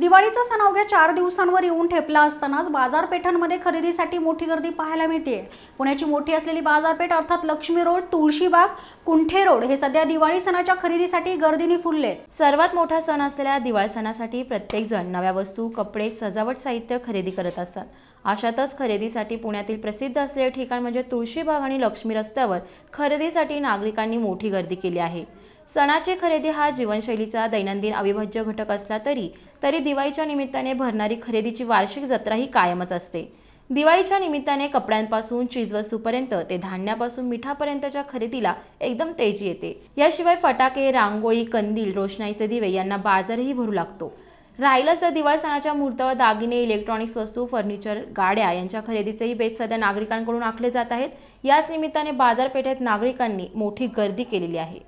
दिवाळीचा सण अवघ्या चार दिवसांवर येऊन ठेपला असतानाच बाजारपेठांमध्ये खरेदीसाठी मोठी गर्दी पाहायला मिळते पुण्याची मोठी असलेली बाजारपेठ अर्थात लक्ष्मी रोड तुळशीबाग कुंठे रोड हे सध्या दिवाळी सणाच्या खरेदीसाठी गर्दीने फुललेत सर्वात मोठा सण असलेल्या दिवाळी सणासाठी प्रत्येकजण नव्या वस्तू कपडे सजावट साहित्य खरेदी करत असतात अशातच खरेदीसाठी पुण्यातील प्रसिद्ध असलेले ठिकाण म्हणजे तुळशीबाग आणि लक्ष्मी रस्त्यावर खरेदीसाठी नागरिकांनी मोठी गर्दी केली आहे सणाची खरेदी हा जीवनशैलीचा दैनंदिन अविभाज्य घटक असला तरी तरी दिवाळीच्या निमित्ताने भरणारी खरेदीची वार्षिक जत्रा ही कायमच असते दिवाळीच्या निमित्ताने कपड्यांपासून चीजवस्तूपर्यंत ते धान्यापासून मिठापर्यंतच्या खरेदीला एकदम तेजी येते याशिवाय फटाके रांगोळी कंदील रोषणाईचे दिवे यांना बाजारही भरू लागतो राहिलंच तर दिवाळी सणाच्या मुहूर्तावर दागिने इलेक्ट्रॉनिक्स वस्तू फर्निचर गाड्या यांच्या खरेदीचेही बेत सध्या नागरिकांकडून आखले जात आहेत याच निमित्ताने बाजारपेठेत नागरिकांनी मोठी गर्दी केलेली आहे